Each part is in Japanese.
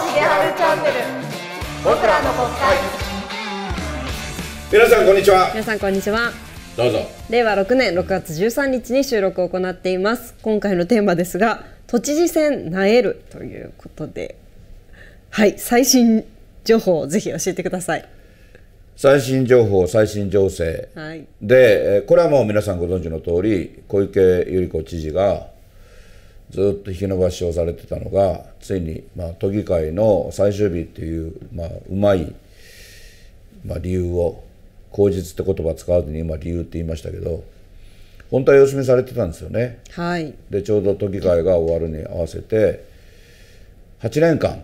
チャンネル僕らの国会皆さんこんにちは皆さんこんにちはどうぞ令和6年6月13日に収録を行っています今回のテーマですが都知事選なえるということではい最新情報をぜひ教えてください最新情報最新情勢、はい、でこれはもう皆さんご存知の通り小池百合子知事がずっと引き延ばしをされてたのがついに、まあ、都議会の最終日っていう、まあ、うまい、まあ、理由を口実って言葉使わずに今理由って言いましたけど本当は様子見されてたんですよね。はい、でちょうど都議会が終わるに合わせて8年間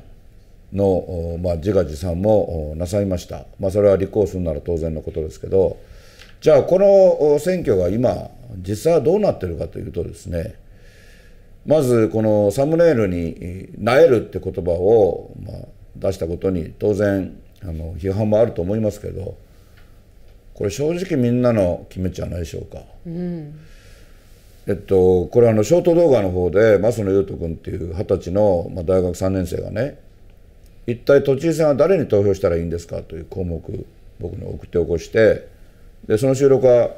の、まあ、自画自賛もなさいました、まあ、それは立候補するなら当然のことですけどじゃあこの選挙が今実際はどうなってるかというとですねまずこのサムネイルに「なえる」って言葉を、まあ、出したことに当然あの批判もあると思いますけどこれ正直みんなの決めじゃないでしょうか。うん、えっと、これあのショート動画の方で増野優斗君っていう二十歳の、まあ、大学3年生がね「一体都知事選は誰に投票したらいいんですか?」という項目僕に送って起こしてでその収録は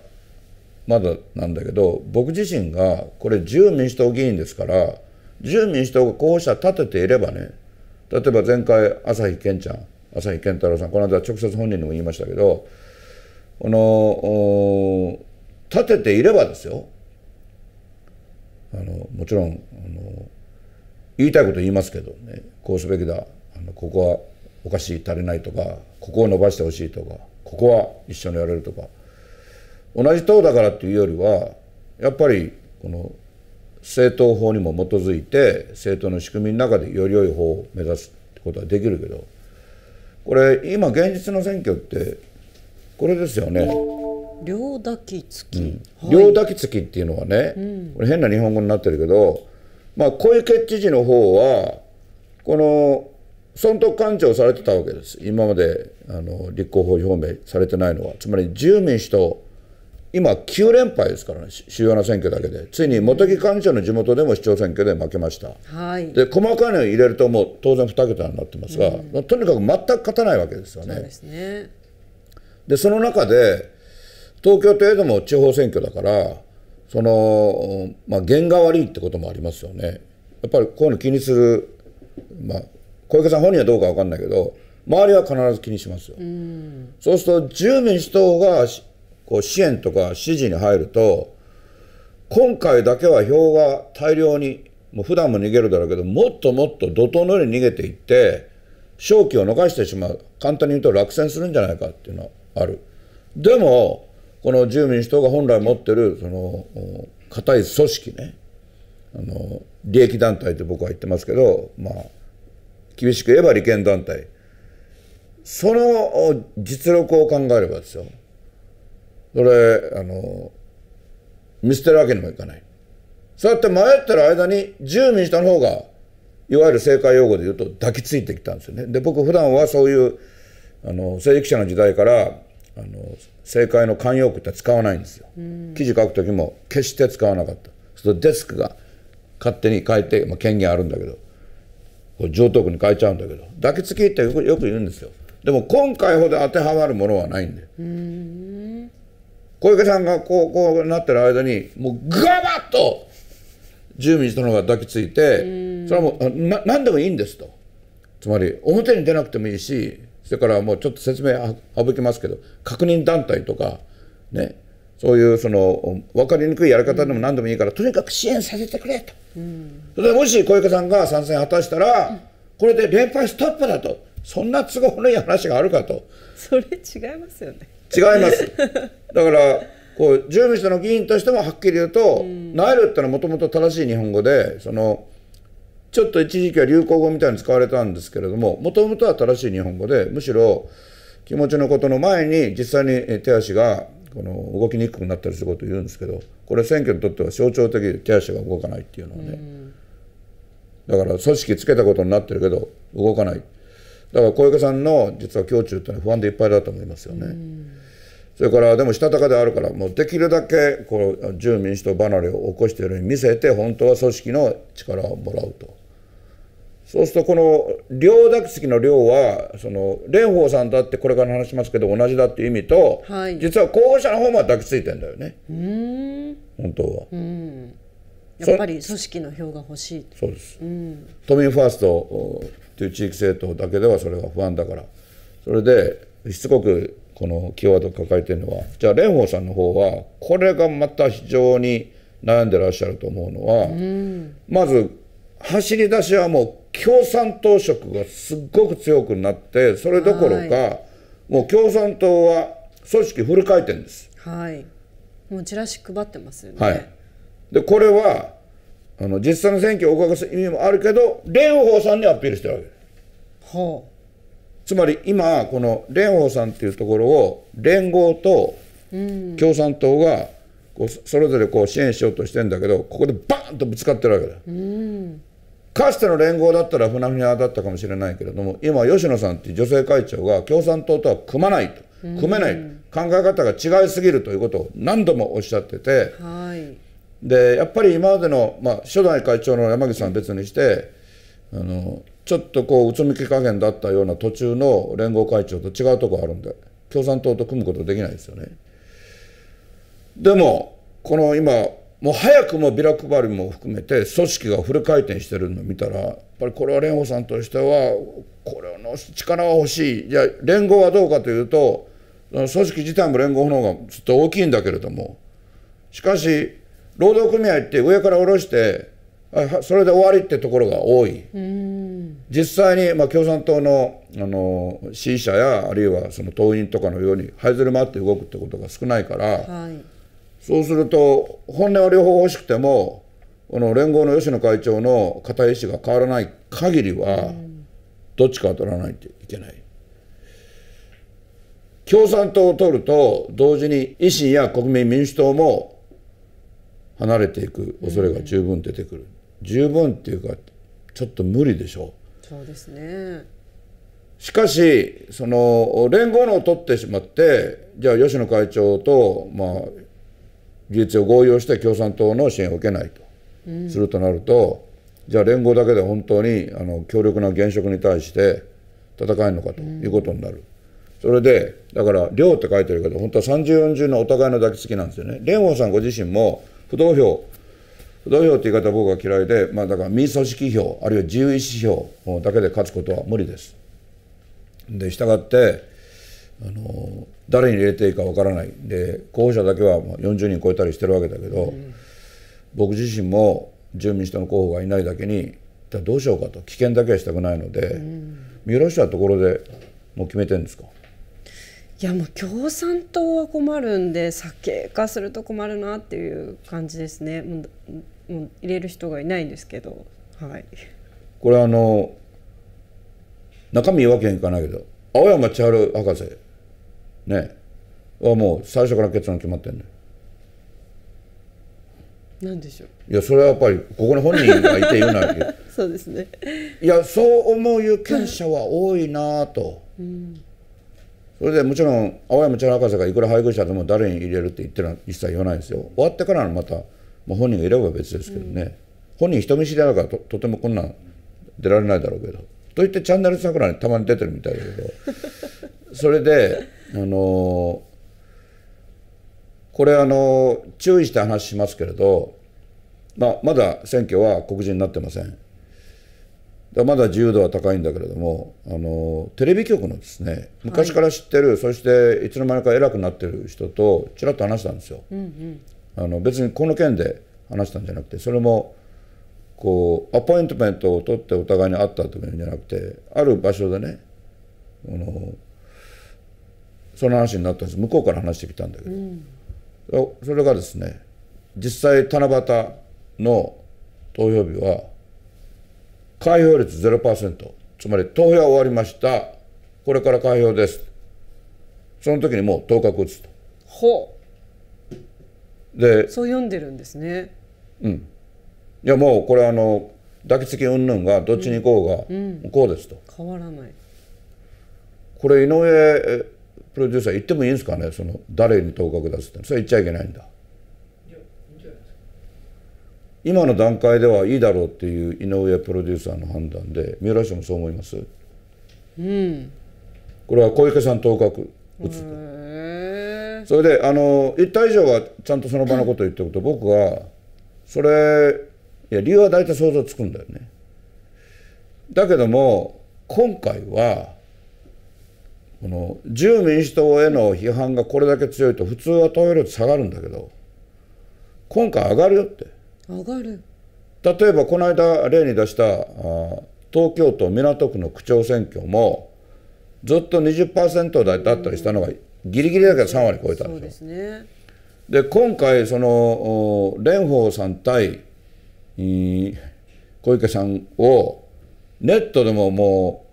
まだなんだけど僕自身がこれ自由民主党議員ですから自由民主党が候補者立てていればね例えば前回朝日健ちゃん朝日健太郎さんこの間直接本人にも言いましたけどこの立てていればですよあのもちろんあの言いたいこと言いますけどねこうすべきだあのここはおかしい足りないとかここを伸ばしてほしいとかここは一緒にやれるとか同じ党だからっていうよりはやっぱりこの政党法にも基づいて政党の仕組みの中でより良い方を目指すってことはできるけどこれ今現実の選挙ってこれですよね。両抱きつき、うんはい、両抱きつきっていうのはね、うん、これ変な日本語になってるけど、まあ、小池知事の方はこの損得勘定をされてたわけです今まであの立候補表明されてないのはつまり自由民主党今9連敗ですからね主要な選挙だけでついに茂木幹事長の地元でも市長選挙で負けました、はい、で細かいのを入れるともう当然2桁になってますが、うん、とにかく全く勝たないわけですよね。そで、ね、その中で東京といえども地方選挙だからその、まあ、原が悪いってこともありますよね。やっぱりこういうの気にする、まあ、小池さん本人はどうか分かんないけど周りは必ず気にしますよ。うん、そうすると自由民主党がこう支援とか支持に入ると、今回だけは票が大量に、もう普段も逃げるだろうけど、もっともっと怒涛のように逃げていって、勝機を逃してしまう。簡単に言うと落選するんじゃないかっていうのはある。でも、この自由民主党が本来持ってる、その、固い組織ね、あの、利益団体って僕は言ってますけど、まあ、厳しく言えば利権団体。その実力を考えればですよ。それ、あの、見捨てるわけにもいかない。そうやって迷ってる間に、自由民主党の方が、いわゆる政界用語で言うと抱きついてきたんですよね。で、僕普段はそういう、あの、政治記者の時代から、あの政界の慣用句って使わないんですよ、うん、記事書く時も決して使わなかったそのデスクが勝手に変えて、まあ、権限あるんだけどこれ上等句に変えちゃうんだけど抱きつきってよくよく言うんですよでも今回ほど当てはまるものはないんで、うん小池さんがこうこうなってる間にもうガバッと住民したのが抱きついてそれはもうな何でもいいんですとつまり表に出なくてもいいしそれからもうちょっと説明省きますけど確認団体とかねそういうその分かりにくいやり方でも何でもいいから、とにかく支援させてくれと、うん、それでもし小池さんが参戦果たしたら、これで連敗ストップだとそんな都合のいい話があるかとそれ違いますよね違います。だから、こう、住民主の議員としてもはっきり言うと、うん、ナイルってのはもともと正しい日本語で、その、ちょっと一時期は流行語みたいに使われたんですけれども、もともとは正しい日本語で、むしろ気持ちのことの前に実際に手足がこの動きにくくなったりすることを言うんですけど、これ選挙にとっては象徴的で手足が動かないっていうのはね、うん、だから組織つけたことになってるけど、動かない。だから小池さんの実は胸中っていうのは不安でいっぱいだと思いますよね。うんそれからでもしたたかであるからもうできるだけこの自由民主党離れを起こしているように見せて本当は組織の力をもらうと。そうするとこの両抱きつきの両はその蓮舫さんだってこれから話しますけど同じだっていう意味と、はい、実は候補者の方も抱きついてんだよね本当はやっぱり組織の票が欲しいそうです、都民ファーストという地域政党だけではそれは不安だからそれでしつこくこのキーワードを抱えてるのはじゃあ蓮舫さんの方はこれがまた非常に悩んでらっしゃると思うのは、うん、まず走り出しはもう共産党色がすっごく強くなってそれどころかもう共産党は組織フル回転です。はいもうチラシ配ってますよね、はい、でこれはあの実際の選挙を動かす意味もあるけど、蓮舫さんにアピールしてるわけほうつまり今、この蓮舫さんっていうところを、連合と共産党がこうそれぞれこう支援しようとしてるんだけど、ここでバーンとぶつかってるわけだ。うんかつての連合だったらふなふにだったかもしれないけれども今吉野さんっていう女性会長が共産党とは組まないと組めない考え方が違いすぎるということを何度もおっしゃってて、はい、でやっぱり今までの、まあ、初代会長の山口さん別にして、あのちょっとこううつむき加減だったような途中の連合会長と違うとこあるんで共産党と組むことできないですよね。でもこの今もう早くもビラ配りも含めて組織がフル回転してるのを見たらやっぱりこれは蓮舫さんとしてはこれの力は欲しいじゃあ連合はどうかというと組織自体も連合の方がずっと大きいんだけれどもしかし労働組合って上から下ろしてそれで終わりってところが多い実際に、まあ、共産党のあの支持者やあるいはその党員とかのように這いずり回って動くってことが少ないから、はい、そうすると本音は両方欲しくてもこの連合の吉野会長の固い意思が変わらない限りは、どっちかは取らないといけない。共産党を取ると同時に維新や国民民主党も離れていく恐れが十分出てくる、十分っていうかちょっと無理でしょうそうですねしかしその連合のを取ってしまってじゃあ吉野会長とまあ技術を合意をして共産党の支援を受けないと、するとなるとじゃあ連合だけで本当にあの強力な現職に対して戦えるのかということになる、うん、それでだから「両」って書いてるけど本当は3040のお互いの抱きつきなんですよね蓮舫さんご自身も不動票、不動票って言い方は僕は嫌いで、まあ、だから民組織票、あるいは自由意思票だけで勝つことは無理です。で、したがって、あの誰に入れていいかわからないで候補者だけは40人超えたりしてるわけだけど、うん、僕自身も住民主党の候補がいないだけにどうしようかと危険だけはしたくないので、うん、三浦市はところでもう決めてるんですかいやもう共産党は困るんで酒化すると困るなっていう感じですねもうもう入れる人がいないんですけどはいこれあの中身わけにいかないけど青山千春博士ねはもう最初から結論決まってんね、なんでしょういやそれはやっぱりここに本人がいて言うなら そうですねいやそう思う有権者は多いなと、うんそれでもちろん青山千原博士がいくら配偶者でも誰に入れるって言ってるのは一切言わないですよ終わってからのまた、もう本人がいれば別ですけどね、うん、本人人見知りだからととてもこんなん出られないだろうけどといってチャンネル桜にたまに出てるみたいだけどそれであのこれあの注意して話しますけれど、まあ、まだ選挙は告示になってません。だまだ自由度は高いんだけれどもあのテレビ局のですね昔から知ってる、はい、そしていつの間にか偉くなってる人とちらっと話したんですよ、うんうん、あの別にこの件で話したんじゃなくてそれもこうアポイントメントを取ってお互いに会ったというんじゃなくてある場所でねあのその話になったんです向こうから話してきたんだけど、うん、それがですね実際七夕の投票日は開票率0%つまり投票は終わりましたこれから開票ですその時にもう当確打つとほうでそう読んでるんですねうんいやもうこれあの抱きつき云々がどっちに行こうが、うんうこうですと変わらないこれ井上プロデューサー言ってもいいんですかねその誰に当確出すってそれ言っちゃいけないんだ今の段階ではいいだろうっていう井上プロデューサーの判断で三浦氏もそう思います、うん、これは小池さん当確打つそれであの言った以上はちゃんとその場のことを言ってくと僕はそれいや理由は大体想像つくんだよねだけども今回はこの自由民主党への批判がこれだけ強いと普通は投票率下がるんだけど今回上がるよって上がる例えばこの間例に出した東京都港区の区長選挙もずっと20%台だったりしたのがギリギリだけど3割超えたんですよ。で、ね、今回その蓮舫さん対小池さんをネットでもも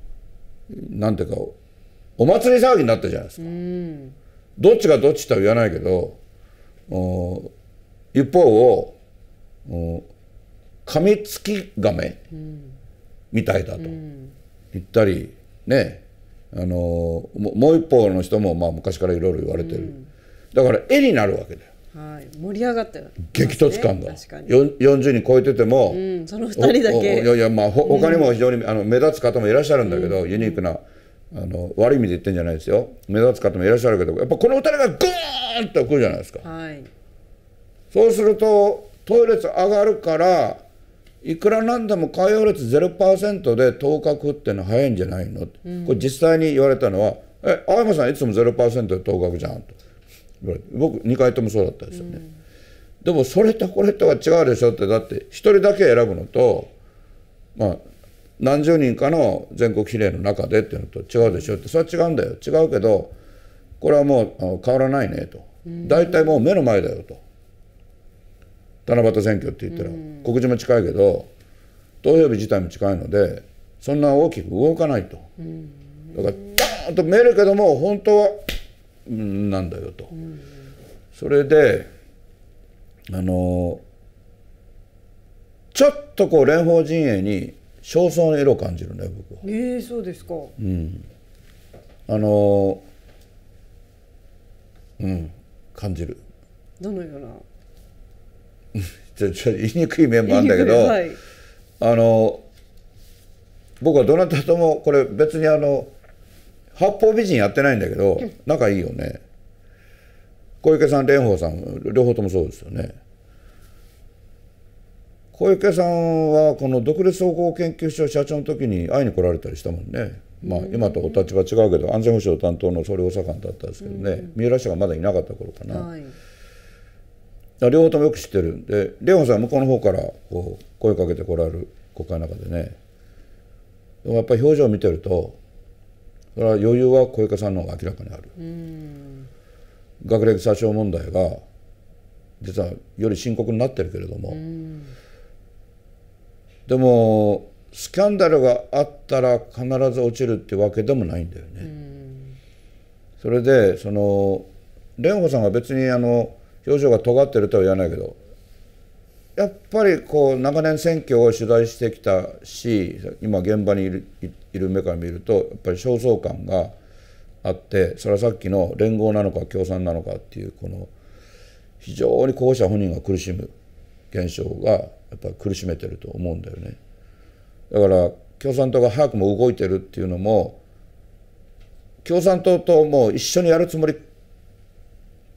うなんていうかお祭り騒ぎになったじゃないですか。どっちがどっちとは言わないけど一方をカメつきガメみたいだと言ったりねあのもう一方の人もまあ昔からいろいろ言われてる、だから絵になるわけだよ。はい、盛り上がって、ね、激突感が40人超えてても、うん、その二人だけいやいやまあほかにも非常に、うん、あの目立つ方もいらっしゃるんだけど、うん、ユニークなあの悪い意味で言ってんじゃないですよ目立つ方もいらっしゃるけどやっぱこの2人がグーンってくるじゃないですか、はい、そうするとトイレ上がるから、いくらなんでも海洋率0%で当角っていうのは早いんじゃないの、うん、これ実際に言われたのは「え青山さんいつも0%で当確じゃん」と僕2回ともそうだったですよね、うん、でもそれとこれとは違うでしょってだって1人だけ選ぶのとまあ何十人かの全国比例の中でっていうのと違うでしょってそれは違うんだよ違うけどこれはもう変わらないねと大体、うん、もう目の前だよと七夕選挙って言ったら、告示も近いけど投票日自体も近いのでそんな大きく動かないと、だからダーンと見えるけども本当は、うん、なんだよと、それであのちょっとこう蓮舫陣営に焦燥の色を感じるね僕は。ええそうですか。うん。あのうん感じる。どのような。ちょちょ言いにくい面もあるんだけど、はい、あの僕はどなたともこれ別にあの八方美人やってないんだけど仲いいよね小池さん蓮舫さん両方ともそうですよね小池さんはこの独立総合研究所社長の時に会いに来られたりしたもんね、まあ、今とお立場違うけど安全保障担当の総理補佐官だったんですけどね、三浦氏がまだいなかった頃かな。はい両方ともよく知ってるんでレオンさん向こうの方からこう声かけてこられる国会の中でねでもやっぱり表情を見てるとそれは余裕は小池さんの方が明らかにある学歴詐称問題が実はより深刻になってるけれどもでもスキャンダルがあったら必ず落ちるってわけでもないんだよね。それでその蓮舫さんが別にあの表情が尖ってるとは言わないけどやっぱりこう長年選挙を取材してきたし今現場にいるいる目から見るとやっぱり焦燥感があってそれはさっきの連合なのか共産なのかっていうこの非常に候補者本人が苦しむ現象がやっぱり苦しめてると思うんだよね。だから共産党が早くも動いてるっていうのも共産党ともう一緒にやるつもり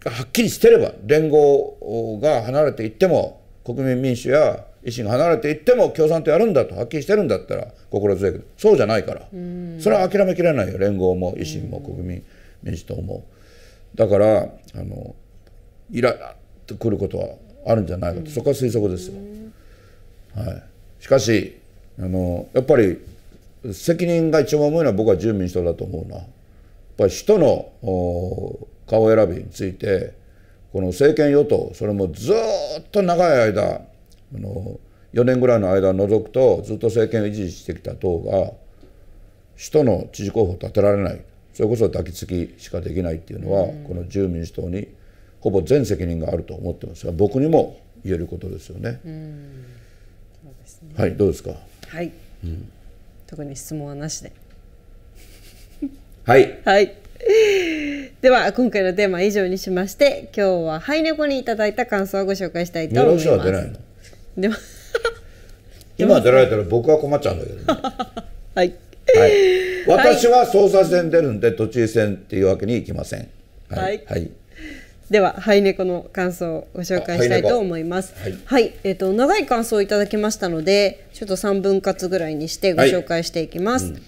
はっきりしてれば連合が離れていっても国民民主や維新が離れていっても共産党やるんだとはっきりしてるんだったら心強いけどそうじゃないからそれは諦めきれないよ連合も維新も国民民主党もだからあのイライラってくることはあるんじゃないかとそこは推測ですよ。はい、しかしあのやっぱり責任が一番重いのは僕は自由民主党だと思うな。やっぱり首都の顔選びについてこの政権与党それもずっと長い間あの4年ぐらいの間を除くとずっと政権を維持してきた党が首都の知事候補を立てられないそれこそ抱きつきしかできないっていうのは、うん、この自由民主党にほぼ全責任があると思ってますが僕にも言えることですよね。そうですねはいどうですかはい、うん、特に質問はなしではいはいでは今回のテーマ以上にしまして今日はハイネコにいただいた感想をご紹介したいと思います。今出られたら僕は困っちゃうんだけど、ね、はい、はい、私は総裁選出るんで都知事選っていうわけにいきません。はい、はい、はいではハイネコの感想をご紹介したいと思います。はい、はい、えっ、ー、と長い感想をいただきましたので、ちょっと3分割ぐらいにしてご紹介していきます。はいうん、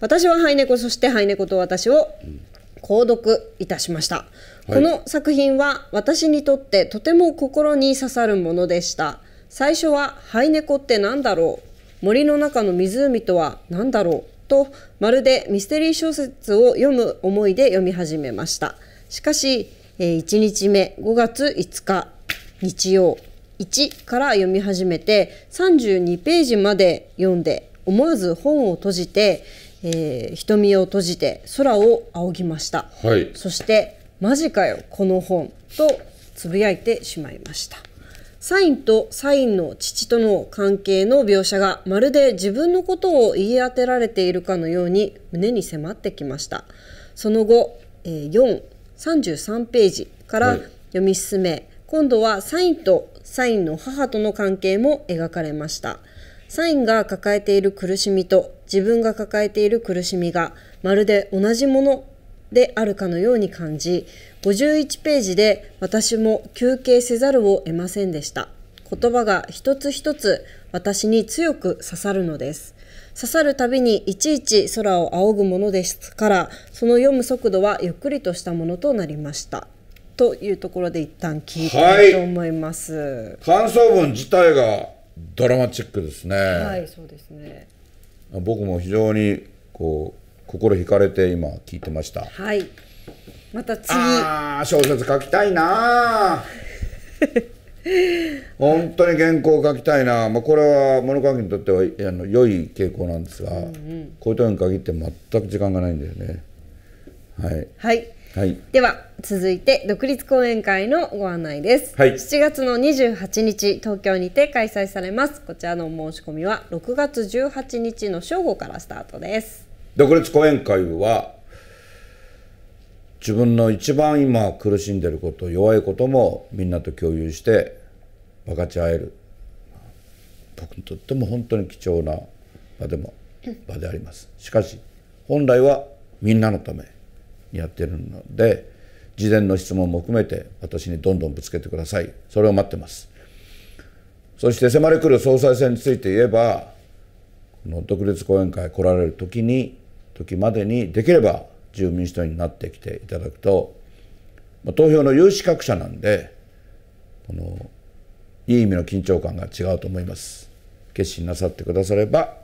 私はハイネコ、そしてハイネコと私をうん購読いたしました、はい、この作品は私にとってとても心に刺さるものでした最初は「ハイネコって何だろう?」「森の中の湖とは何だろう?」とまるでミステリー小説を読む思いで読み始めましたしかし、え1日目5月5日日曜1から読み始めて32ページまで読んで思わず本を閉じてえー、瞳を閉じて空を仰ぎました、はい、そして「マジかよこの本」とつぶやいてしまいましたサインとサインの父との関係の描写がまるで自分のことを言い当てられているかのように胸に迫ってきましたその後、えー、433ページから読み進め、はい、今度はサインとサインの母との関係も描かれましたサインが抱えている苦しみと自分が抱えている苦しみがまるで同じものであるかのように感じ、51ページで私も休憩せざるを得ませんでした。言葉が一つ一つ私に強く刺さるのです。刺さるたびにいちいち空を仰ぐものですから、その読む速度はゆっくりとしたものとなりました。というところで一旦聞いたいと思います。はい、感想文自体がドラマチックですね。はいそうですね僕も非常にこう心惹かれて今聞いてました。はいまた次ああ、小説書きたいな 本当に原稿を書きたいな、まあ、これは物書きにとってはあの良い傾向なんですが、うんうん、こういう時に限って全く時間がないんだよね。はい、はいはい、では続いて独立講演会のご案内です、はい、7月の28日東京にて開催されますこちらの申し込みは6月18日の正午からスタートです独立講演会は自分の一番今苦しんでること弱いこともみんなと共有して分かち合える僕にとっても本当に貴重な場でも場でありますしかし本来はみんなのためやってるので事前の質問も含めて私にどんどんぶつけてくださいそれを待ってますそして迫り来る総裁選について言えばこの独立後援会来られる時に時までにできれば自由民主党になってきていただくと投票の有資格者なんでこのいい意味の緊張感が違うと思います決心なさってくだされば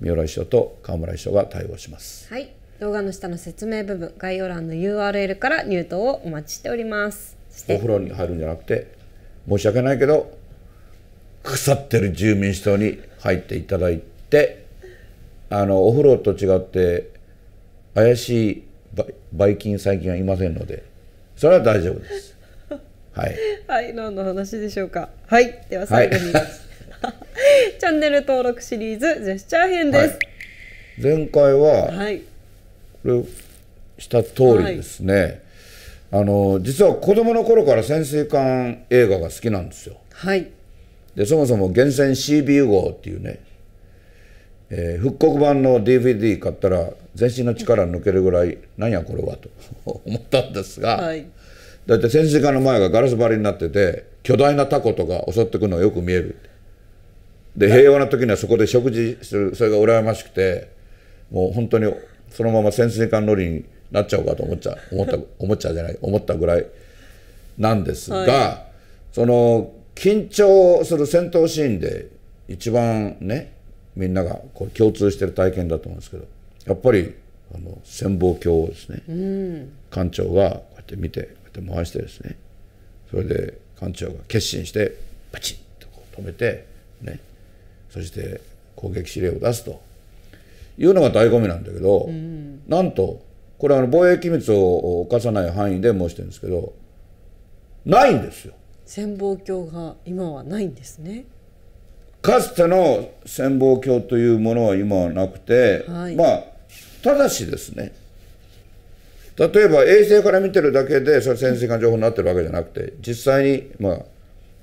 三浦秘書と河村秘書が対応します。はい動画の下の説明部分概要欄の URL から入党をお待ちしておりますお風呂に入るんじゃなくて申し訳ないけど腐ってる住民主党に入っていただいてあのお風呂と違って怪しいばい菌細菌はいませんのでそれは大丈夫です はい、はい、何の話でしょうかはいでは最後に、はい、チャンネル登録シリーズジェスチャー編です、はい、前回は、はいそれをした通りですね、はい、あの実は子供の頃から潜水艦映画が好きなんですよ。はいでそもそも「源泉 CB 号」っていうね、えー、復刻版の DVD 買ったら全身の力抜けるぐらい「何やこれは」と 思ったんですが、はい、だって潜水艦の前がガラス張りになってて巨大なタコとか襲ってくるのがよく見えるで平和な時にはそこで食事するそれが羨ましくてもう本当にそのまま潜水艦乗りになっちゃうかと思っちゃ思った 思っちゃじゃない思ったぐらいなんですが、はい、その緊張する戦闘シーンで一番ねみんながこう共通してる体験だと思うんですけどやっぱりあの潜望鏡をですね、うん、艦長がこうやって見てこうやって回してですねそれで艦長が決心してパチッとこう止めてねそして攻撃指令を出すというのが醍醐味なんだけど、うん、なんとこれは防衛機密を犯さない範囲で申してるんですけどないんですよ潜望鏡が今はないんですねかつての潜望鏡というものは今はなくて、はい、まあただしですね例えば衛星から見てるだけでそれ潜水艦情報になってるわけじゃなくて実際にまあ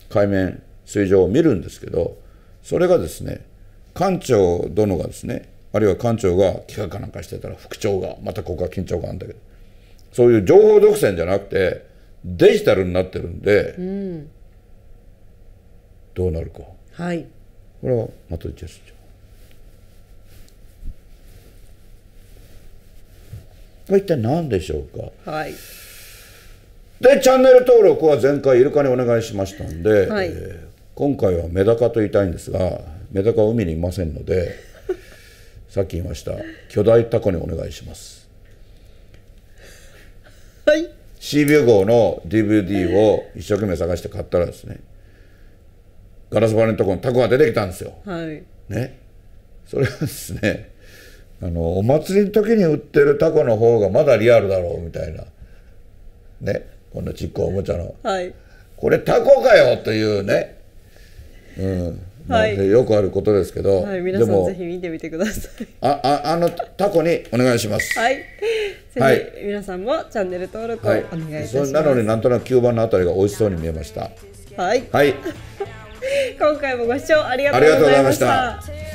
海面水上を見るんですけどそれがですね艦長殿がですねあるいは館長が企画かなんかしてたら副長がまたここは緊張感あるんだけどそういう情報独占じゃなくてデジタルになってるんで、うん、どうなるかはいこれはまたジェスチャー一体何でしょうかはいでチャンネル登録は前回イルカにお願いしましたんで、はい、えー、今回はメダカと言いたいんですがメダカは海にいませんので。さっき言いました巨大タコにお願いしますはい CB 号の DVD を一生懸命探して買ったらですねガラス張りのところにタコが出てきたんですよ、はいね、それはですねあのお祭りの時に売ってるタコの方がまだリアルだろうみたいなねこんなちっこおもちゃの、はい、これタコかよというね、うん、はい、よくあることですけど、はい、皆さんぜひ見てみてくださいあああのタコにお願いしますはいはい、皆さんもチャンネル登録お願いいたします、なのになんとなく吸盤のあたりが美味しそうに見えましたはい、はい、今回もご視聴ありがとうございました